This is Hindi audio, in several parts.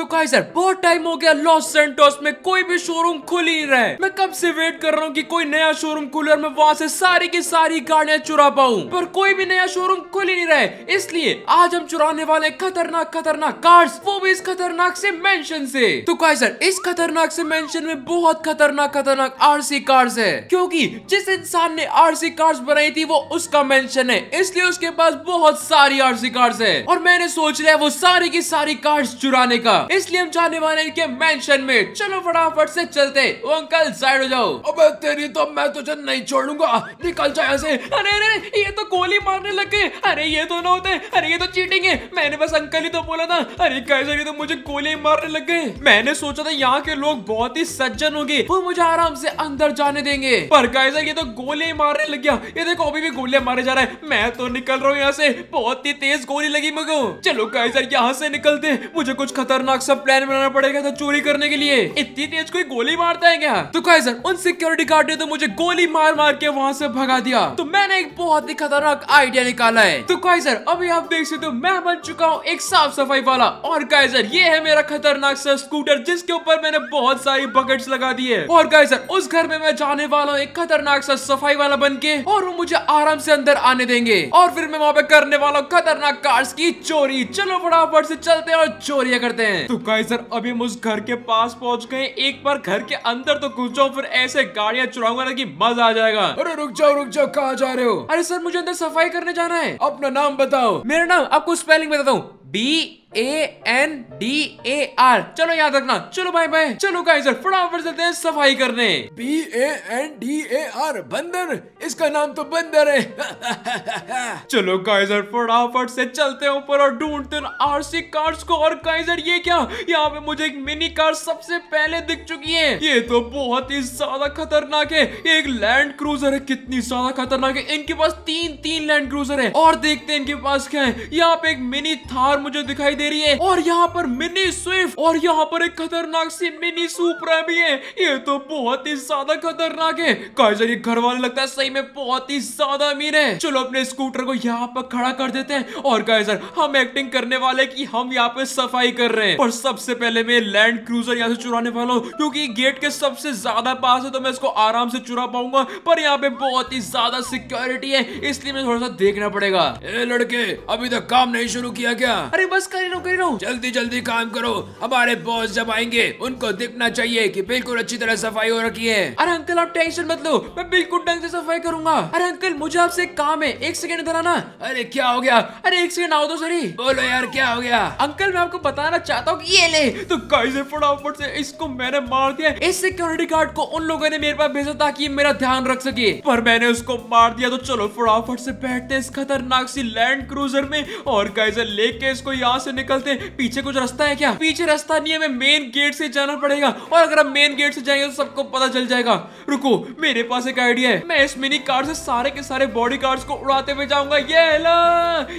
तो कहा सर बहुत टाइम हो गया लॉस सेंटोस में कोई भी शोरूम खुल ही रहे मैं कब से वेट कर रहा हूँ कि कोई नया शोरूम खुले में मैं वहाँ से सारी की सारी गाड़ियाँ चुरा पाऊँ पर कोई भी नया शोरूम खुल ही नहीं रहे इसलिए आज हम चुराने वाले खतरनाक खतरनाक कार्स वो भी इस खतरनाक से मेंशन से तो कहा सर इस खतरनाक से मेंशन में बहुत खतरनाक खतरनाक आरसी कार्स है क्योंकि जिस इंसान ने आरसी कार्स बनाई थी वो उसका मेंशन है इसलिए उसके पास बहुत सारी आरसी कार्स है और मैंने सोच लिया वो सारी की सारी कार्स चुराने का इसलिए हम जाने वाले इनके मेंशन में चलो फटाफट से चलते वो अंकल साइड हो जाओ अब तेरी तो मैं तुझे नहीं छोड़ूंगा निकल जाए ऐसे अरे अरे ये तो गोली मारने लग गए अरे ये तो ना होते अरे ये तो चीटिंग है मैंने बस अंकल ही तो बोला था अरे कैसे ये तो मुझे गोली मारने लग गए मैंने सोचा था यहाँ के लोग बहुत ही सज्जन होंगे वो मुझे आराम से अंदर जाने देंगे पर कैसे ये तो गोली मारने लग गया ये देखो अभी भी गोलियां मारे जा रहा है मैं तो निकल रहा हूँ यहाँ से बहुत ही तेज गोली लगी मगो चलो कैसे यहाँ से निकलते मुझे कुछ खतरनाक दिमाग सब प्लान बनाना पड़ेगा था तो चोरी करने के लिए इतनी तेज कोई गोली मारता है क्या तो कैसे उन सिक्योरिटी गार्ड ने तो मुझे गोली मार मार के वहाँ से भगा दिया तो मैंने एक बहुत ही खतरनाक आइडिया निकाला है तो कैसे अभी आप देख सकते हो मैं बन चुका हूँ एक साफ सफाई वाला और कैसर ये है मेरा खतरनाक सा स्कूटर जिसके ऊपर मैंने बहुत सारी बकेट लगा दी है और काइजर उस घर में मैं जाने वाला हूँ एक खतरनाक सा सफाई वाला बन के और वो मुझे आराम से अंदर आने देंगे और फिर मैं वहाँ पे करने वाला हूँ खतरनाक कार्स की चोरी चलो फटाफट से चलते हैं और चोरिया करते हैं हैं तो गाइस सर अभी हम उस घर के पास पहुंच गए एक बार घर के अंदर तो घुस जाओ फिर ऐसे गाड़ियां चुराऊंगा ना कि मजा आ जाएगा अरे रुक जाओ रुक जाओ कहाँ जा रहे हो अरे सर मुझे अंदर सफाई करने जाना है अपना नाम बताओ मेरा नाम आपको स्पेलिंग बताता हूँ B A N D A R चलो याद रखना चलो भाई भाई चलो गाइजर फटाफट चलते हैं सफाई करने B A N D A R बंदर इसका नाम तो बंदर है चलो गाइजर फटाफट से चलते हैं ऊपर और ढूंढते हैं आरसी कार्स को और गाइजर ये क्या यहाँ पे मुझे एक मिनी कार सबसे पहले दिख चुकी है ये तो बहुत ही ज्यादा खतरनाक है एक लैंड क्रूजर है कितनी ज्यादा खतरनाक है इनके पास तीन तीन लैंड क्रूजर है और देखते हैं इनके पास क्या है यहाँ पे एक मिनी थार मुझे दिखाई दे रही है और यहाँ पर मिनी स्विफ्ट और यहाँ पर एक खतरनाक सी मिनी सुपरा भी है ये तो बहुत ही ज्यादा खतरनाक है कैसे ये घर वाले लगता है सही में बहुत ही ज्यादा अमीर है चलो अपने स्कूटर को यहाँ पर खड़ा कर देते हैं और काजर हम एक्टिंग करने वाले की हम यहाँ पे सफाई कर रहे हैं और सबसे पहले मैं लैंड क्रूजर यहाँ से चुराने वाला हूँ क्योंकि गेट के सबसे ज्यादा पास है तो मैं इसको आराम से चुरा पाऊंगा पर यहाँ पे बहुत ही ज्यादा सिक्योरिटी है इसलिए मैं थोड़ा सा देखना पड़ेगा ए लड़के अभी तक काम नहीं शुरू किया क्या अरे बस कर रहो जल्दी जल्दी काम करो हमारे बॉस जब आएंगे उनको दिखना चाहिए कि बिल्कुल अच्छी तरह सफाई हो रखी है अरे अंकल आप टेंशन मत लो मैं बिल्कुल ढंग से सफाई करूंगा अरे अंकल मुझे आपसे काम है एक सेकंड इधर आना अरे क्या हो गया अरे एक सेकंड आओ तो सर बोलो यार क्या हो गया अंकल मैं आपको बताना चाहता हूँ ये ले तो कैसे फटाफट से इसको मैंने मार दिया इस सिक्योरिटी गार्ड को उन लोगों ने मेरे पास भेजा ताकि मेरा ध्यान रख सके पर मैंने उसको मार दिया तो चलो फटाफट से बैठते इस खतरनाक सी लैंड क्रूजर में और कैसे लेके इसको यहाँ से निकलते पीछे कुछ रास्ता है क्या पीछे रास्ता नहीं है हमें मेन गेट से जाना पड़ेगा और अगर हम मेन गेट से जाएंगे तो सबको पता चल जाएगा रुको मेरे पास एक आइडिया है मैं इस मिनी कार से सारे के सारे बॉडी को उड़ाते हुए जाऊंगा ये ला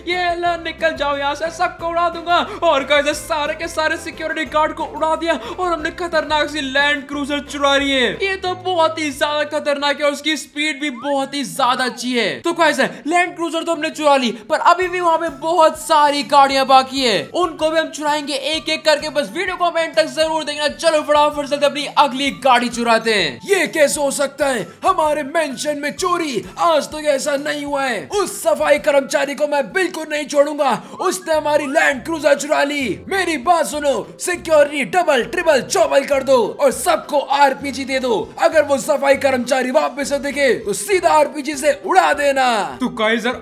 ये ला निकल जाओ यहाँ से सबको उड़ा दूंगा और कैसे सारे के सारे सिक्योरिटी गार्ड को उड़ा दिया और हमने खतरनाक सी लैंड क्रूजर चुरा रही है ये तो बहुत ही ज्यादा खतरनाक है और उसकी स्पीड भी बहुत ही ज्यादा अच्छी है तो कैसे लैंड क्रूजर तो हमने चुरा ली पर अभी भी वहाँ पे बहुत सारी गाड़ियां बाकी है उनको भी हम चुराएंगे एक एक करके बस वीडियो को तक जरूर देखना चलो फटाफट चलते अपनी अगली गाड़ी चुराते हैं ये कैसे हो सकता है हमारे मेंशन में चोरी आज तक तो ऐसा नहीं हुआ है उस सफाई कर्मचारी को मैं बिल्कुल नहीं छोड़ूंगा उसने हमारी लैंड क्रूजर चुरा ली मेरी बात सुनो सिक्योरिटी डबल ट्रिपल चौबल कर दो और सबको आर दे दो अगर वो सफाई कर्मचारी वापस से दिखे तो सीधा आर से उड़ा देना तो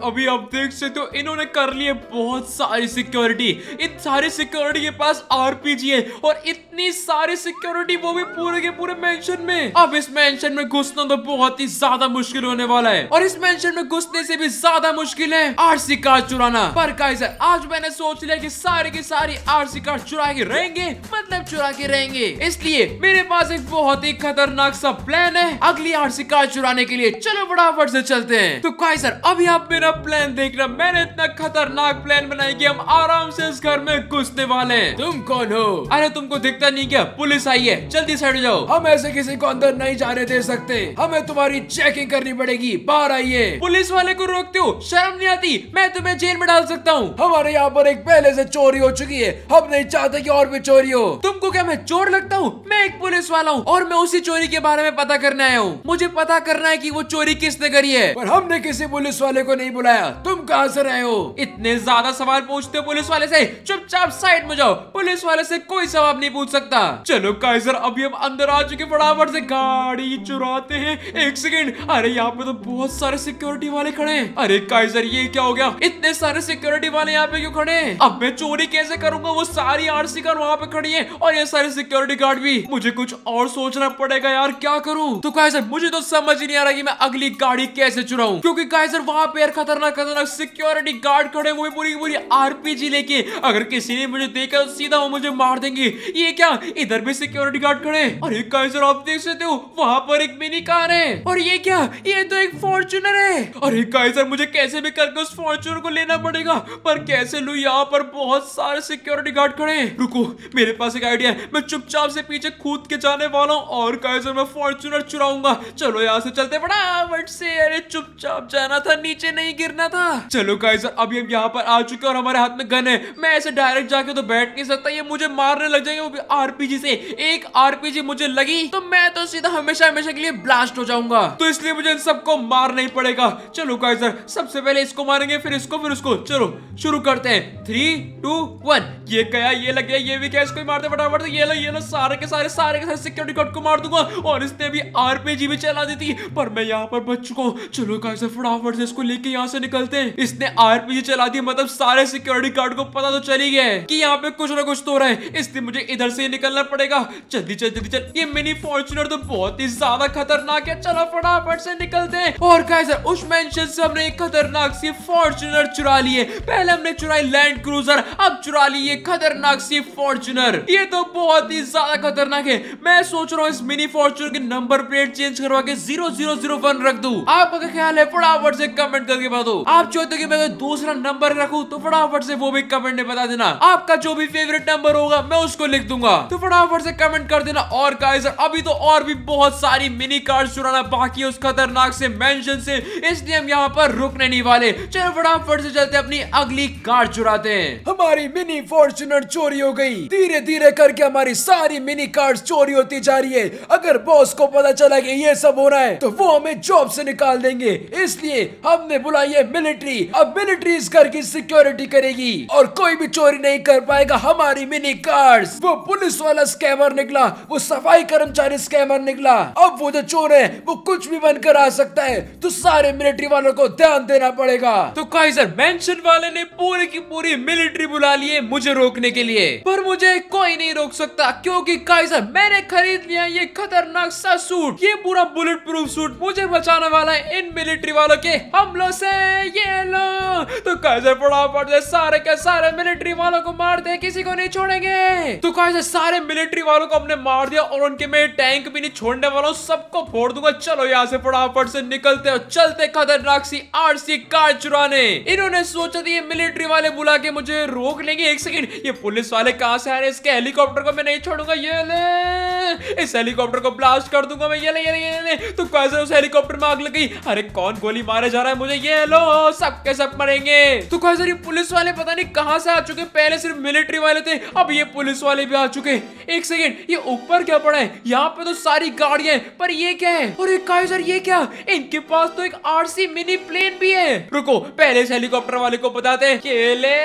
अभी आप देख सकते हो इन्होंने कर लिए बहुत सारी सिक्योरिटी इन सारे सिक्योरिटी के पास आरपीजी है और इतनी सारी सिक्योरिटी वो भी पूरे के पूरे मेंशन में अब इस मेंशन में घुसना तो बहुत ही ज्यादा मुश्किल होने वाला है और इस मेंशन में घुसने से भी ज्यादा मुश्किल है आरसी कार्ड चुराना पर काइजर आज मैंने सोच लिया की सारी की सारी आरसी कार्ड चुरा के रहेंगे मतलब चुरा के रहेंगे इसलिए मेरे पास एक बहुत ही खतरनाक सा प्लान है अगली आरसी कार्ड चुराने के लिए चलो फटाफट से चलते हैं तो काइजर अभी आप मेरा प्लान देखना मैंने इतना खतरनाक प्लान बनाया कि हम आराम से घर में घुसने वाले तुम कौन हो अरे तुमको दिखता नहीं क्या पुलिस आई है जल्दी साइड जाओ हम ऐसे किसी को अंदर नहीं जाने दे सकते हमें तुम्हारी चेकिंग करनी पड़ेगी बाहर आइए पुलिस वाले को रोकते हो शर्म नहीं आती मैं तुम्हें जेल में डाल सकता हूँ हमारे यहाँ पर एक पहले ऐसी चोरी हो चुकी है हम नहीं चाहते की और भी चोरी हो तुमको क्या मैं चोर लगता हूँ मैं एक पुलिस वाला हूँ और मैं उसी चोरी के बारे में पता करने आया हूँ मुझे पता करना है की वो चोरी किसने करी है पर हमने किसी पुलिस वाले को नहीं बुलाया तुम कहाँ से रहे हो इतने ज्यादा सवाल पूछते हो पुलिस वाले से चुपचाप साइड में जाओ पुलिस वाले से कोई सवाल नहीं पूछ सकता चलो काइजर अभी हम अंदर आ चुके फटाफट से गाड़ी चुराते हैं एक सेकेंड अरे यहाँ पे तो बहुत सारे सिक्योरिटी वाले खड़े हैं अरे काइजर ये क्या हो गया इतने सारे सिक्योरिटी वाले यहाँ पे क्यों खड़े हैं अब मैं चोरी कैसे करूंगा वो सारी सी कार वहाँ पे खड़ी है और ये सारे सिक्योरिटी गार्ड भी मुझे कुछ और सोचना पड़ेगा यार क्या करूँ तो काइजर मुझे तो समझ ही नहीं आ रहा की मैं अगली गाड़ी कैसे चुराऊ क्यूँकी काइजर वहाँ पे खतरनाक खतरनाक सिक्योरिटी गार्ड खड़े हुए पूरी पूरी आरपीजी लेके अगर किसी ने मुझे देखा तो सीधा वो मुझे मार देंगे ये क्या इधर भी सिक्योरिटी गार्ड खड़े और एक गाइजर आप देख सकते हो वहाँ पर एक मिनी कार है और ये क्या ये तो एक फॉर्चुनर है और एक गाइजर मुझे कैसे भी करके उस फॉर्चुनर को लेना पड़ेगा पर कैसे लू यहाँ पर बहुत सारे सिक्योरिटी गार्ड खड़े हैं रुको मेरे पास एक आइडिया है मैं चुपचाप से पीछे कूद के जाने वाला हूँ और गाइजर मैं फॉर्चुनर चुराऊंगा चलो यहाँ से चलते फटाफट से अरे चुपचाप जाना था नीचे नहीं गिरना था चलो गाइजर अभी हम यहाँ पर आ चुके और हमारे हाथ में गन है मैं मैं ऐसे डायरेक्ट जाके तो बैठ नहीं सकता ये मुझे मारने लग जाएंगे वो भी आरपीजी से एक आरपीजी मुझे लगी तो मैं तो सीधा हमेशा हमेशा के लिए ब्लास्ट हो जाऊंगा तो इसलिए मुझे इन सबको मारना ही पड़ेगा चलो सर सबसे पहले इसको मारेंगे फिर इसको फिर उसको चलो शुरू करते हैं थ्री टू वन ये क्या ये लग गया ये भी क्या इसको मारते फटाफट ये लो ये लो सारे के सारे सारे के सारे सिक्योरिटी गार्ड को मार दूंगा और इसने भी आरपीजी भी चला दी थी पर मैं यहाँ पर बच चुका हूँ चलो गाइस फटाफट से इसको लेके यहाँ से निकलते हैं इसने आरपीजी चला दी मतलब सारे सिक्योरिटी गार्ड को पता तो तो चली गए कि यहाँ पे कुछ ना कुछ तो रहा है इसलिए मुझे इधर से ही निकलना पड़ेगा जल्दी चल जल्दी चल ये मिनी फॉर्चुनर तो बहुत ही ज्यादा खतरनाक है चलो फटाफट से निकलते हैं और क्या सर उस मेंशन से हमने एक खतरनाक सी फॉर्चुनर चुरा लिए पहले हमने चुराई लैंड क्रूजर अब चुरा ली ये खतरनाक सी फॉर्चुनर ये तो बहुत ही ज्यादा खतरनाक है मैं सोच रहा हूँ इस मिनी फॉर्चुनर के नंबर प्लेट चेंज करवा के जीरो जीरो जीरो वन रख दू आपका क्या ख्याल है फटाफट से कमेंट करके बता दो आप चाहते हो कि मैं तो दूसरा नंबर रखू तो फटाफट से वो भी कमेंट बता देना आपका जो भी फेवरेट नंबर होगा मैं उसको लिख दूंगा तो फटाफट से कमेंट कर देना और काइजर अभी तो और भी बहुत सारी मिनी कार चुराना बाकी है उस खतरनाक से मेंशन से इसलिए हम यहाँ पर रुकने नहीं वाले चलो फटाफट से चलते अपनी अगली कार चुराते हैं हमारी मिनी फॉर्चुनर चोरी हो गई धीरे धीरे करके हमारी सारी मिनी कार चोरी होती जा रही है अगर बॉस को पता चला की ये सब हो रहा है तो वो हमें जॉब ऐसी निकाल देंगे इसलिए हमने बुलाई है मिलिट्री अब मिलिट्री इस घर की सिक्योरिटी करेगी और कोई भी चोरी नहीं कर पाएगा हमारी मिनी कार्स वो पुलिस वाला स्कैमर निकला वो सफाई कर्मचारी स्कैमर निकला अब वो जो चोर है वो कुछ भी बनकर आ सकता है तो सारे मिलिट्री वालों को ध्यान देना पड़ेगा तो काइजर मेंशन वाले ने पूरी की पूरी मिलिट्री बुला लिए मुझे रोकने के लिए पर मुझे कोई नहीं रोक सकता क्योंकि काइजर मैंने खरीद लिया ये खतरनाक सा सूट ये पूरा बुलेट प्रूफ सूट मुझे बचाने वाला है इन मिलिट्री वालों के हमलों से ये लो तो काइजर फटाफट सारे के सारे मिलिट्री मिलिट्री वालों को मार दे किसी को नहीं छोड़ेंगे तो कहा सारे मिलिट्री वालों को हमने मार दिया और उनके मैं टैंक भी नहीं छोड़ने वाला हूँ सबको फोड़ दूंगा चलो यहाँ से फटाफट से निकलते और चलते खतरनाक सी आर सी कार चुराने इन्होंने सोचा था ये मिलिट्री वाले बुला के मुझे रोक लेंगे एक सेकेंड ये पुलिस वाले कहा से आ रहे इसके हेलीकॉप्टर को मैं नहीं छोड़ूंगा ये ले इस हेलीकॉप्टर को ब्लास्ट कर दूंगा मैं ये ले ये ले ये ले तो कैसे उस हेलीकॉप्टर में आग लग गई अरे कौन गोली मारे जा रहा है मुझे ये लो सब के सब मरेंगे तो कैसे पुलिस वाले पता नहीं कहाँ से से आ चुके पहले सिर्फ मिलिट्री वाले थे अब ये पुलिस वाले भी आ चुके एक सेकेंड ये ऊपर क्या पड़ा है यहाँ पे तो सारी गाड़िया है पर ये क्या है और एक सर ये क्या इनके पास तो एक आरसी मिनी प्लेन भी है रुको पहले हेलीकॉप्टर वाले को बताते हैं केले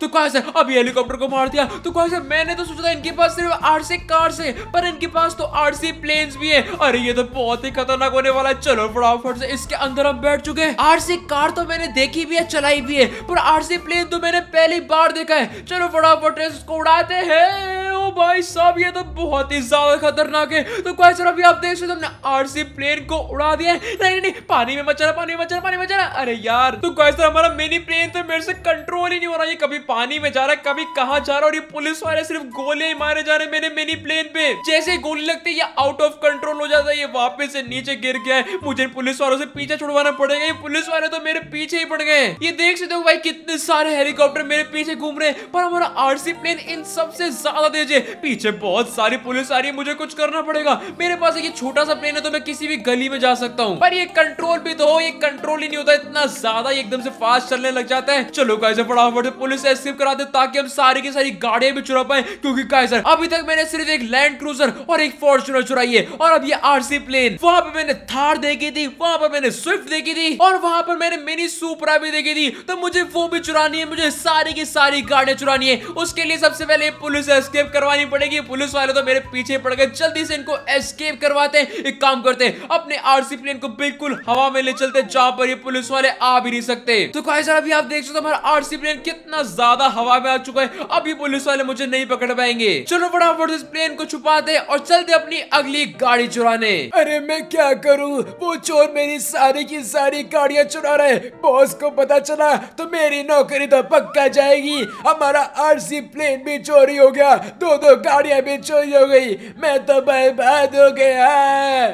तो कहा सर अभी हेलीकॉप्टर को मार दिया तो कहा सर मैंने तो सोचा इनके पास सिर्फ आर से कार से पर इनके पास तो आर से प्लेन भी है अरे ये तो बहुत ही खतरनाक होने वाला है चलो फटाफट से इसके अंदर हम बैठ चुके हैं आर से कार तो मैंने देखी भी है चलाई भी है पर आर से प्लेन तो मैंने पहली बार देखा है चलो फटाफट इसको उड़ाते हैं भाई साहब ये तो बहुत ही ज्यादा खतरनाक है तो भाई सर अभी आप देख सकते हमने आरसी प्लेन को उड़ा दिया है नहीं नहीं पानी में मचा पानी में मचा पानी में मचा अरे यार तो भाई सर हमारा मिनी प्लेन तो मेरे से कंट्रोल ही नहीं हो रहा ये कभी पानी में जा रहा है कभी कहा जा रहा है और ये पुलिस वाले सिर्फ गोले ही मारे जा रहे मेरे मिनी प्लेन पे जैसे गोली लगती है ये आउट ऑफ कंट्रोल हो जाता है ये वापिस से नीचे गिर गया है मुझे पुलिस वालों से पीछे छुड़वाना पड़ेगा ये पुलिस वाले तो मेरे पीछे ही पड़ गए ये देख सकते हो भाई कितने सारे हेलीकॉप्टर मेरे पीछे घूम रहे हैं पर हमारा आरसी प्लेन इन सबसे ज्यादा तेज है लीजिए पीछे बहुत सारी पुलिस आ रही है मुझे कुछ करना पड़ेगा मेरे पास ये छोटा सा प्लेन है तो मैं किसी भी गली में जा सकता हूँ पर ये कंट्रोल भी तो ये कंट्रोल ही नहीं होता इतना ज्यादा एकदम से फास्ट चलने लग जाता है चलो कैसे फटाफट से पुलिस एस्केप करा दे ताकि हम सारी की सारी गाड़िया भी चुरा पाए क्योंकि कैसे अभी तक मैंने सिर्फ एक लैंड क्रूजर और एक फॉर्चुनर चुराई है और अब ये आरसी प्लेन वहां पर मैंने थार देखी थी वहां पर मैंने स्विफ्ट देखी थी और वहां पर मैंने मिनी सुपरा भी देखी थी तो मुझे वो भी चुरानी है मुझे सारी की सारी गाड़ियां चुरानी है उसके लिए सबसे पहले पुलिस एस्केप करा करवानी पड़ेगी पुलिस वाले तो मेरे पीछे पड़ गए जल्दी से इनको एस्केप करवाते हैं एक काम करते हैं अपने आरसी प्लेन को बिल्कुल हवा में ले चलते जहां पर ये पुलिस वाले आ भी नहीं सकते तो गाइस अभी आप देख सकते हो हमारा आरसी प्लेन कितना ज्यादा हवा में आ चुका है अभी पुलिस वाले मुझे नहीं पकड़ पाएंगे चलो फटाफट इस प्लेन को छुपाते और चलते अपनी अगली गाड़ी चुराने अरे मैं क्या करूँ वो चोर मेरी सारी की सारी गाड़ियाँ चुरा रहे बॉस को पता चला तो मेरी नौकरी तो पक्का जाएगी हमारा आरसी प्लेन भी चोरी हो गया दो दो गाड़िया भी चोरी हो गई मैं तो बर्बाद हो गया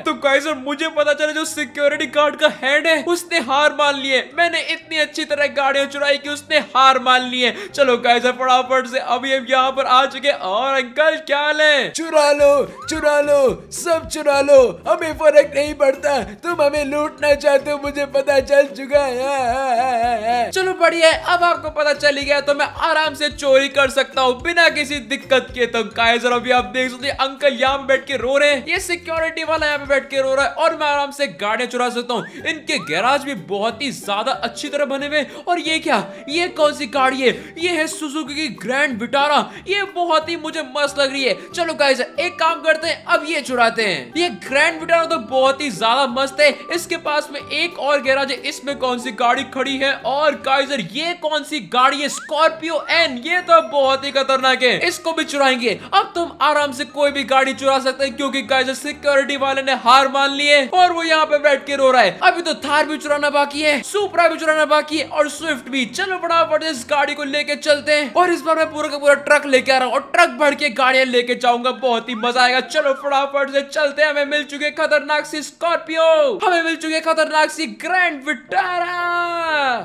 तो कैसे मुझे पता चला जो सिक्योरिटी गार्ड का हेड है उसने हार मान लिए मैंने इतनी अच्छी तरह गाड़ियां चुराई की उसने हार मान लिए चलो कैसे फटाफट से अभी हम यहाँ पर आ चुके और अंकल क्या ले चुरा लो चुरा लो सब चुरा लो हमें फर्क नहीं पड़ता तुम हमें लूटना चाहते हो मुझे पता चल चुका है चलो बढ़िया अब आपको पता चली गया तो मैं आराम से चोरी कर सकता हूँ बिना किसी दिक्कत के तो गाइस अभी आप देख सकते अंकल यहाँ पे बैठ के रो रहे हैं ये सिक्योरिटी वाला यहाँ पे बैठ के रो रहा है और मैं आराम से गाड़ियां चुरा सकता हूँ इनके गैराज भी बहुत ही ज्यादा अच्छी तरह बने हुए और ये क्या ये कौन सी गाड़ी है ये है सुजुकी की ग्रैंड विटारा ये बहुत ही मुझे मस्त लग रही है चलो गाइस एक काम करते हैं अब ये चुराते हैं ये ग्रैंड विटारा तो बहुत ही ज्यादा मस्त है इसके पास में एक और गैराज है इसमें कौन सी गाड़ी खड़ी है और गाइजर ये कौन सी गाड़ी है स्कॉर्पियो एन ये तो बहुत ही खतरनाक है इसको भी चुरा पाएंगे अब तुम आराम से कोई भी गाड़ी चुरा सकते हैं क्योंकि गाइस सिक्योरिटी वाले ने हार मान ली है और वो यहाँ पे बैठ के रो रहा है अभी तो थार भी चुराना बाकी है सुपरा भी चुराना बाकी है और स्विफ्ट भी चलो बड़ा बड़े इस गाड़ी को लेके चलते हैं और इस बार मैं पूरा का पूरा ट्रक लेके आ रहा हूँ और ट्रक भर के गाड़ियां लेके जाऊंगा बहुत ही मजा आएगा चलो फटाफट से चलते हैं हमें मिल चुके खतरनाक सी स्कॉर्पियो हमें मिल चुके खतरनाक सी ग्रैंड विटारा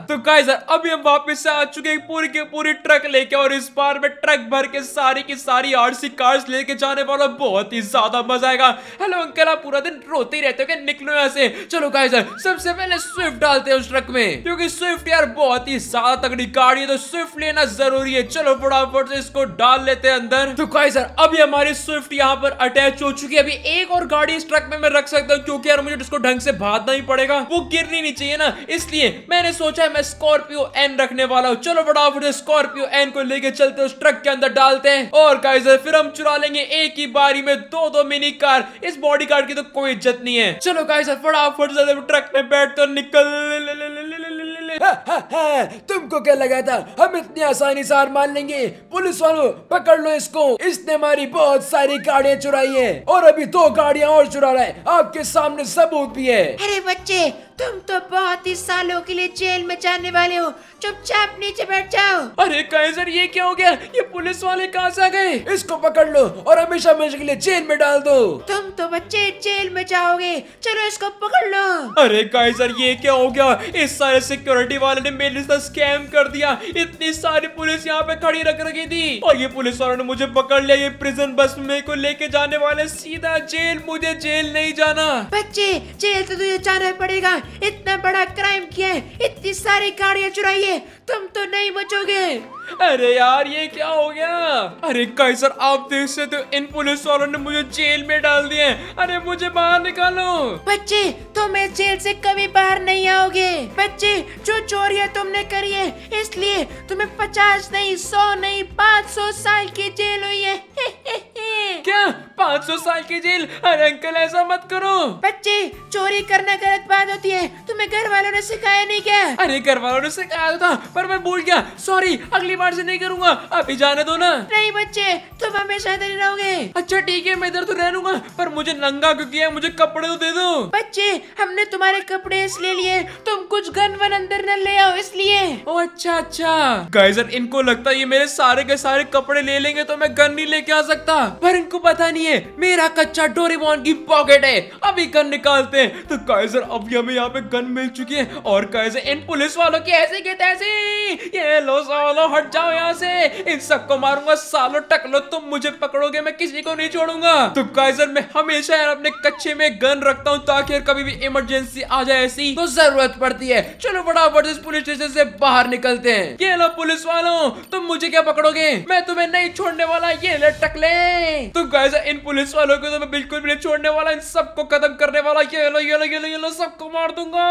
तो गाइस अभी हम वापस आ चुके पूरी की पूरी ट्रक लेके और इस बार में ट्रक भर के सारी की सारी सारी आरसी कार्स लेके जाने वाला बहुत ही ज्यादा मजा आएगा हेलो अंकल आप पूरा दिन रोते ही रहते हो क्या निकलो यहाँ से चलो गाइस सबसे पहले स्विफ्ट डालते हैं उस ट्रक में क्योंकि स्विफ्ट यार बहुत ही ज्यादा तगड़ी गाड़ी है तो स्विफ्ट लेना जरूरी है चलो फटाफट से इसको डाल लेते हैं अंदर तो गाइस सर अभी हमारी स्विफ्ट यहाँ पर अटैच हो चुकी है अभी एक और गाड़ी इस ट्रक में मैं रख सकता हूँ क्योंकि यार मुझे इसको ढंग से भागना ही पड़ेगा वो गिरनी नहीं चाहिए ना इसलिए मैंने सोचा है मैं स्कॉर्पियो एन रखने वाला हूँ चलो फटाफट से स्कॉर्पियो एन को लेके चलते उस ट्रक के अंदर डालते हैं और गाइस फिर हम चुरा लेंगे एक ही बारी में दो दो मिनी कार इस बॉडी गार्ड की तो कोई इज्जत नहीं है चलो गाइस फटाफट ट्रक में तो निकल हा, हा, हा, तुमको क्या लगा था हम इतनी आसानी से हार मान लेंगे पुलिस वालों पकड़ लो इसको इसने हमारी बहुत सारी गाड़ियाँ चुराई है और अभी दो गाड़ियाँ और चुरा रहा है आपके सामने सबूत भी है अरे बच्चे तुम तो बहुत ही सालों के लिए जेल में जाने वाले हो चुपचाप नीचे बैठ जाओ अरे कैसर ये क्या हो गया ये पुलिस वाले कहाँ से आ गए इसको पकड़ लो और हमेशा हमेशा के लिए जेल में डाल दो तुम तो बच्चे जेल में जाओगे चलो इसको पकड़ लो अरे गाइस सर ये क्या हो गया इस सारे सिक्योरिटी वाले ने मेरे साथ स्कैम कर दिया इतनी सारी पुलिस यहाँ पे खड़ी रख रखी थी और ये पुलिस वालों ने मुझे पकड़ लिया ये प्रिजन बस में को लेके जाने वाले सीधा जेल मुझे जेल नहीं जाना बच्चे जेल तो तुझे जाना पड़ेगा इतना बड़ा क्राइम किया है इतनी सारी गाड़ियाँ चुराई है तुम तो नहीं बचोगे अरे यार ये क्या हो गया अरे सर आप देख सकते हो इन पुलिस वालों ने मुझे जेल में डाल दिया अरे मुझे बाहर निकालो बच्चे तुम इस जेल से कभी बाहर नहीं आओगे बच्चे जो चोरिया तुमने करी है इसलिए तुम्हें पचास नहीं सौ नहीं पाँच सौ साल की जेल हुई है है क्या 500 साल की जेल अरे अंकल ऐसा मत करो बच्चे चोरी करना गलत बात होती है तुम्हें घर वालों ने सिखाया नहीं क्या अरे घर वालों ने सिखाया तो था पर मैं भूल गया सॉरी अगली बार से नहीं करूँगा अभी जाने दो ना नहीं बच्चे तुम हमेशा इधर ही रहोगे अच्छा ठीक है मैं इधर तो रह लूंगा पर मुझे नंगा क्यों किया मुझे कपड़े तो दे दो बच्चे हमने तुम्हारे कपड़े इसलिए लिए तुम कुछ गन वन अंदर न ले आओ इसलिए ओ अच्छा अच्छा गाइजर इनको लगता है ये मेरे सारे के सारे कपड़े ले लेंगे तो मैं गन नहीं लेके आ सकता पर इनको पता नहीं है मेरा कच्चा डोरेमोन की पॉकेट है अभी गन निकालते हैं तो काइजर अभी हमें यहाँ पे गन मिल चुकी है और काइजर इन पुलिस वालों की ऐसे के तैसे ये लो सालो हट जाओ यहाँ से इन सबको मारूंगा सालो टकलो तुम मुझे पकड़ोगे मैं किसी को नहीं छोड़ूंगा तो काइजर मैं हमेशा यार अपने कच्चे में गन रखता हूँ ताकि कभी भी इमरजेंसी आ जाए ऐसी तो जरूरत पड़ती है चलो फटाफट इस पुलिस स्टेशन से बाहर निकलते हैं ये लो पुलिस वालों तुम मुझे क्या पकड़ोगे मैं तुम्हें नहीं छोड़ने वाला ये ले टकले तो गाइस इन पुलिस वालों को तो मैं बिल्कुल भी नहीं छोड़ने वाला इन सबको खत्म करने वाला ये लो ये लो ये लो ये लो सबको मार दूंगा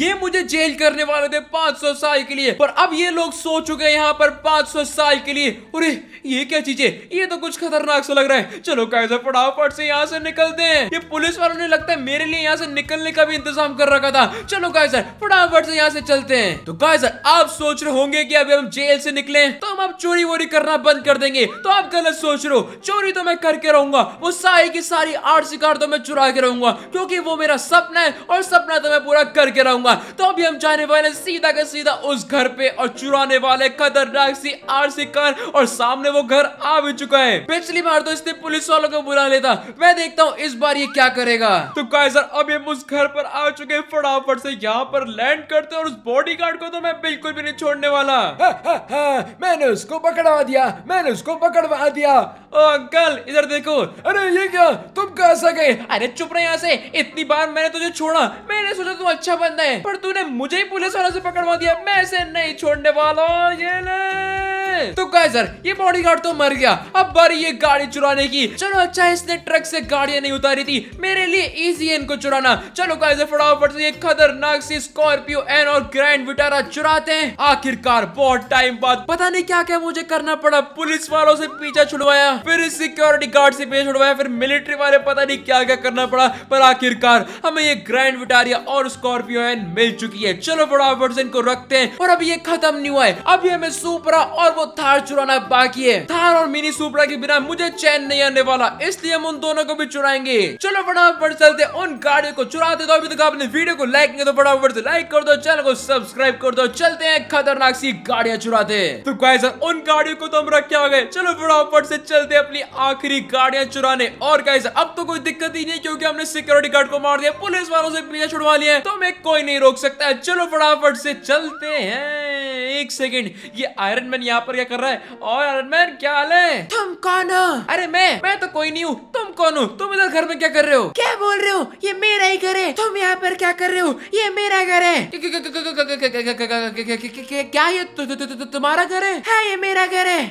ये मुझे जेल करने वाले थे 500 साल के लिए पर अब ये लोग सो चुके हैं यहाँ पर 500 साल के लिए अरे ये क्या चीज है ये तो कुछ खतरनाक सा लग रहा है चलो गाइस फटाफट से यहाँ से निकलते हैं ये पुलिस वालों ने लगता है मेरे लिए यहाँ से निकलने का भी इंतजाम कर रखा था चलो गाइस फटाफट से यहाँ से चलते हैं तो गाइस आप सोच रहे होंगे कि अभी हम जेल से निकले तो हम अब चोरी वोरी करना बंद कर देंगे तो आप गलत सोच रहे हो चोरी तो मैं करके रहूंगा वो सारी की सारी आर्ट शिकार तो मैं चुरा के रहूंगा क्योंकि वो मेरा सपना है और सपना तो मैं पूरा करके रहूंगा तो अभी हम जाने वाले सीधा का सीधा उस घर पे और चुराने वाले खतरनाक सी आर्ट शिकार और सामने वो घर आ भी चुका है पिछली बार तो इसने पुलिस वालों को बुला लेता मैं देखता हूँ इस बार ये क्या करेगा तो कायसर अभी हम उस घर पर आ चुके हैं फटाफट से यहाँ पर लैंड करते और उस बॉडी को तो मैं बिल्कुल भी नहीं छोड़ने वाला हा, हा, हा, मैंने उसको पकड़वा दिया मैंने उसको पकड़वा दिया ओ अंकल इधर देखो अरे ये क्या तुम कहा सा गए अरे चुप रहे यहाँ से इतनी बार मैंने तुझे छोड़ा मैंने सोचा तू अच्छा बंदा है पर तूने मुझे ही पुलिस वालों से पकड़वा दिया मैं ऐसे नहीं छोड़ने वाला ये ले हैं तो गाय सर ये बॉडी तो मर गया अब बारी ये गाड़ी चुराने की चलो अच्छा इसने ट्रक से गाड़ियां नहीं उतारी थी मेरे लिए इजी है इनको चुराना चलो गाय फटाफट से ये खतरनाक सी स्कॉर्पियो एन और ग्रैंड विटारा चुराते हैं आखिरकार बहुत टाइम बाद पता नहीं क्या क्या मुझे करना पड़ा पुलिस वालों से पीछा छुड़वाया फिर सिक्योरिटी गार्ड से पीछे छुड़वाया फिर मिलिट्री वाले पता नहीं क्या क्या करना पड़ा पर आखिरकार हमें ये ग्रैंड विटारिया और स्कॉर्पियो एन मिल चुकी है चलो फटाफट से इनको रखते हैं और अभी ये खत्म नहीं हुआ है अभी हमें सुपरा और वो थार चुराना बाकी है थार और मिनी सुपरा के बिना मुझे चैन नहीं आने वाला इसलिए हम उन दोनों को भी चुराएंगे चलो फटाफट चलते उन गाड़ियों को चुराते तो अभी तक आपने वीडियो को लाइक नहीं तो फटाफट से लाइक कर दो चैनल को सब्सक्राइब कर दो चलते हैं खतरनाक सी गाड़ियाँ चुराते तो गाय उन गाड़ियों को तो हम रखे आ गए चलो फटाफट से चलते अपनी आखिरी गाड़ियाँ चुराने और गाइस अब तो कोई दिक्कत ही नहीं क्योंकि हमने सिक्योरिटी गार्ड को मार दिया पुलिस वालों से पीछे छुड़वा लिया तो हमें कोई नहीं रोक सकता है चलो फटाफट से चलते हैं एक सेकेंड ये आयरन मैन यहाँ पर क्या कर रहा है और आयरन मैन क्या हाल है तुम कौन हो अरे मैं मैं तो कोई नहीं हूँ तुम कौन हो तुम इधर घर में क्या कर रहे हो क्या बोल रहे हो ये मेरा ही घर है तुम यहाँ पर क्या कर रहे हो ये मेरा घर है क्या ये तुम्हारा घर है हाँ ये मेरा घर है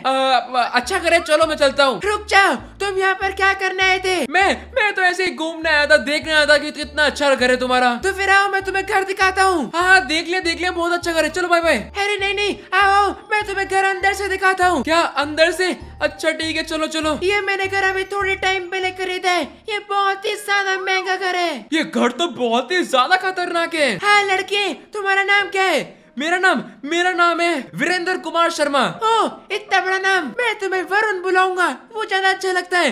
अच्छा घर है चलो मैं चलता हूँ रुक जाओ तुम यहाँ पर क्या करने आए थे मैं मैं तो ऐसे ही घूमने आया था देखने आया था कि कितना अच्छा घर है तुम्हारा तो फिर आओ मैं तुम्हें घर दिखाता हूँ हाँ देख लिया देख लिया बहुत अच्छा घर है चलो भाई भाई अरे नहीं नहीं आओ मैं तुम्हें घर अंदर अंदर से दिखाता हूँ क्या अंदर से अच्छा ठीक है चलो चलो ये मैंने घर अभी थोड़े टाइम पहले खरीदा है ये बहुत ही ज्यादा महंगा घर है ये घर तो बहुत ही ज्यादा खतरनाक है हाँ लड़के तुम्हारा नाम क्या है मेरा नाम मेरा नाम है वीरेंद्र कुमार शर्मा ओ, इतना बड़ा नाम मैं तुम्हें वरुण बुलाऊंगा वो ज्यादा अच्छा लगता है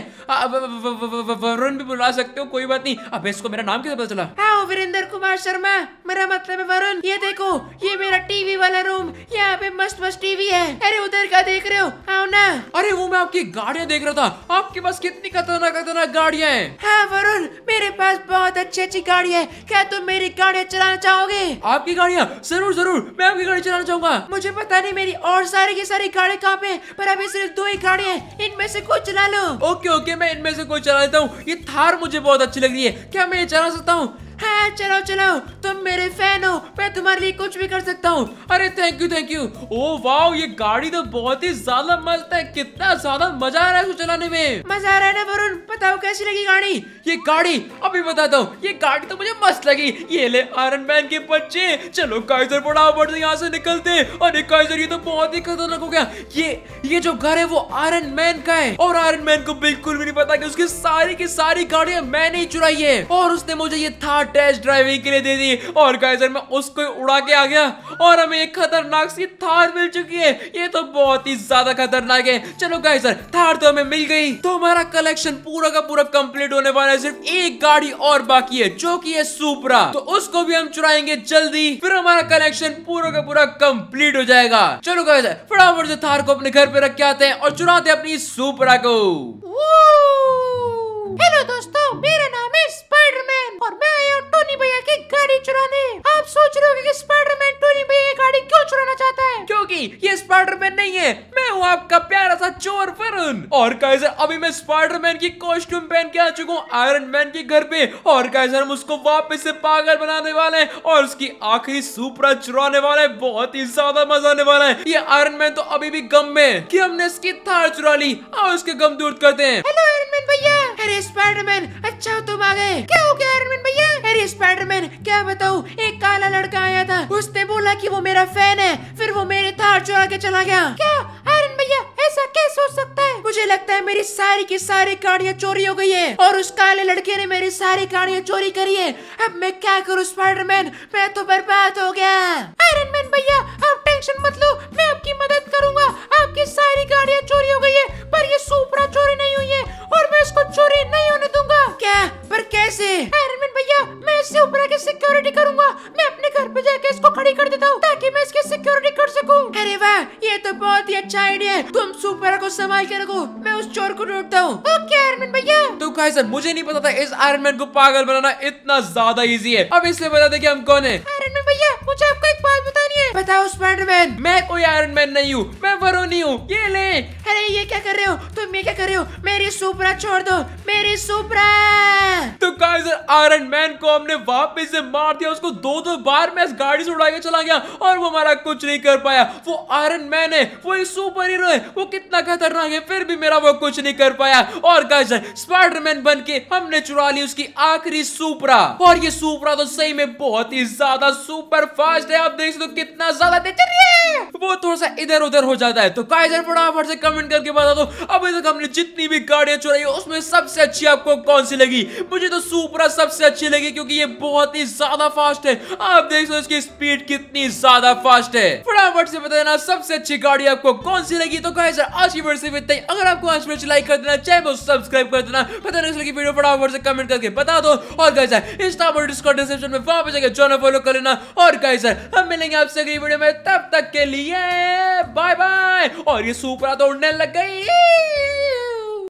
वरुण भी बुला सकते हो कोई बात नहीं अब इसको मेरा नाम कैसे पता चला हाँ वीरेंद्र कुमार शर्मा मेरा मतलब है वरुण ये देखो ये मेरा टीवी वाला रूम यहाँ पे मस्त मस्त टीवी है अरे उधर का देख रहे हो आओ ना अरे वो मैं आपकी गाड़ियाँ देख रहा था आपके पास कितनी खतरनाक खतरनाक गाड़िया है हाँ वरुण मेरे पास बहुत अच्छी अच्छी गाड़ी है क्या तुम मेरी गाड़ियाँ चलाना चाहोगे आपकी गाड़ियाँ जरूर जरूर मैं आपकी गाड़ी चलाना चाहूंगा मुझे पता नहीं मेरी और सारी की सारी गाड़ी कहाँ पे पर अभी सिर्फ दो ही गाड़ी है इनमें से कोई चला लो ओके ओके मैं इनमें से कोई चला लेता हूँ ये थार मुझे बहुत अच्छी लग रही है क्या मैं ये चला सकता हूँ हाँ, है चलो चलो तुम मेरे फैन हो मैं तुम्हारे लिए कुछ भी कर सकता हूँ अरे thank you thank you oh wow ये गाड़ी तो बहुत ही ज्यादा मस्त है कितना ज्यादा मजा आ रहा है चलाने में मजा आ रहा है ना वरुण बताओ कैसी लगी गाड़ी ये गाड़ी अभी बता दो ये गाड़ी तो मुझे मस्त लगी ये ले आयरन मैन के बच्चे चलो काइजर बड़ा बड़ा यहाँ से निकलते अरे काइजर ये तो बहुत ही खतरनाक हो गया ये ये जो घर है वो आयरन मैन का है और आयरन मैन को बिल्कुल भी नहीं पता कि उसकी सारी की सारी गाड़ियां मैंने ही चुराई है और उसने मुझे ये था डैश टेस्ट ड्राइविंग के लिए दे दी और गाइजर मैं उसको उड़ा के आ गया और हमें एक खतरनाक सी थार मिल चुकी है ये तो बहुत ही ज्यादा खतरनाक है चलो गाइजर थार तो हमें मिल गई तो हमारा कलेक्शन पूरा का पूरा कंप्लीट होने वाला है सिर्फ एक गाड़ी और बाकी है जो की है सुपरा तो उसको भी हम चुराएंगे जल्दी फिर हमारा कलेक्शन पूरा का पूरा कम्प्लीट हो जाएगा चलो गाइजर फटाफट से थार को अपने घर पे रख के आते हैं और चुराते अपनी सुपरा को हेलो दोस्तों मेरा नाम और मैं आया हूँ टोनी भैया की गाड़ी चुराने आप सोच रहे हो कि स्पाइडरमैन टोनी भैया की गाड़ी क्यों चुराना चाहता है क्योंकि ये स्पाइडरमैन नहीं है मैं हूँ आपका प्यारा सा चोर वरुण और कैसे अभी मैं स्पाइडरमैन की कॉस्ट्यूम पहन के आ चुका हूँ आयरन मैन के घर पे और कैसे हम उसको वापस से पागल बनाने वाले हैं और उसकी आखिरी सुपरा चुराने वाले हैं बहुत ही ज्यादा मजा आने वाला है ये आयरन मैन तो अभी भी गम में की हमने इसकी थार चुरा ली और उसके गम दूर करते हैं हेलो आयरन मैन भैया अरे स्पाइडरमैन अच्छा तुम आ गए क्या हो गया आयरन भैया अरे स्पाइडरमैन क्या बताऊँ एक काला लड़का आया था उसने बोला कि वो मेरा फैन है फिर वो मेरे तार चुरा के चला गया क्या आयरन भैया ऐसा क्या सोच सकता है मुझे लगता है मेरी सारी की सारी गाड़ियाँ चोरी हो गई है और उस काले लड़के ने मेरी सारी गाड़ियाँ चोरी करी है अब मैं क्या करूँ स्पाइडरमैन मैं तो बर्बाद हो गया आयरन मैन भैया आप टेंशन मत लो मैं आपकी मदद करूंगा आपकी सारी गाड़ियाँ चोरी हो गई है पर ये सुपरा चोरी नहीं हुई है और मैं इसको चोरी नहीं होने दूंगा क्या पर कैसे आयरन मैन भैया मैं इससे ऊपर की सिक्योरिटी करूंगा मैं अपने घर पे जाके इसको खड़ी कर देता हूँ ताकि मैं इसकी सिक्योरिटी कर सकूं? अरे वाह ये तो बहुत ही अच्छा आइडिया है तुम सुपर को संभाल के रखो मैं उस चोर को ढूंढता हूँ ओके आयरन भैया तो सर मुझे नहीं पता था इस आयरन मैन को पागल बनाना इतना ज्यादा इजी है अब इसलिए बता दे की हम कौन है आयरन भैया मुझे आपको एक बात बता ये बताओ स्पाइडरमैन मैं कोई आयरन मैन नहीं हूँ मैं वरुणी हूँ ये ले अरे ये क्या कर रहे हो तुम ये क्या कर रहे हो मेरी सुपरा छोड़ दो मेरी सुपरा तो काइजर आयरन मैन को हमने वापस से मार दिया उसको दो दो बार मैं इस गाड़ी से उड़ा के चला गया और वो हमारा कुछ नहीं कर पाया वो आयरन मैन है वो एक सुपर हीरो है वो कितना खतरनाक है फिर भी मेरा वो कुछ नहीं कर पाया और काइजर स्पाइडरमैन बन के हमने चुरा ली उसकी आखिरी सुपरा और ये सुपरा तो सही में बहुत ही ज्यादा सुपर फास्ट है आप देख सकते हो कितना ज्यादा नेचर वो थोड़ा सा इधर उधर हो जाता है तो काइजर फटाफट से कमेंट करके बता दो अभी तक हमने जितनी भी गाड़ियां चुराई उसमें सबसे अच्छी आपको कौन सी लगी मुझे तो सुपरा सबसे अच्छी लगी क्योंकि ये बहुत ही ज्यादा फास्ट है आप देख सकते इसकी स्पीड कितनी ज्यादा फास्ट है फटाफट से बता देना सबसे अच्छी गाड़ी आपको कौन सी लगी तो काइजर आज की वीडियो से इतना अगर आपको आज वीडियो लाइक कर देना चैनल वो सब्सक्राइब कर देना पता नहीं लगी वीडियो फटाफट से कमेंट करके बता दो और काइजर इंस्टा पर डिस्कॉर्ड डिस्क्रिप्शन में वहां वापस जाकर जॉन फॉलो कर लेना और काइजर हम मिलेंगे आपसे से अगली वीडियो में तब तक के लिए बाय बाय और ये सुपरा दौड़ने लग गई